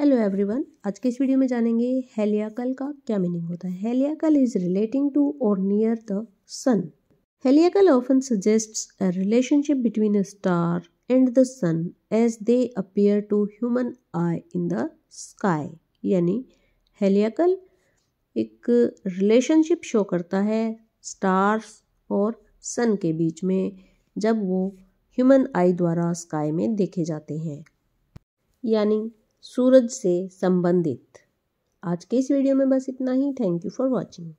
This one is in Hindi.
हेलो एवरीवन आज के इस वीडियो में जानेंगे हेलियाकल का क्या मीनिंग होता है हेलियाकल इज रिलेटिंग टू और near the sun heliacal often suggest a relationship between a star and the sun as they appear to human eye in the sky यानी हेलियाकल एक रिलेशनशिप शो करता है स्टार्स और सन के बीच में जब वो ह्यूमन आई द्वारा स्काई में देखे जाते हैं यानी सूरज से संबंधित आज के इस वीडियो में बस इतना ही थैंक यू फॉर वॉचिंग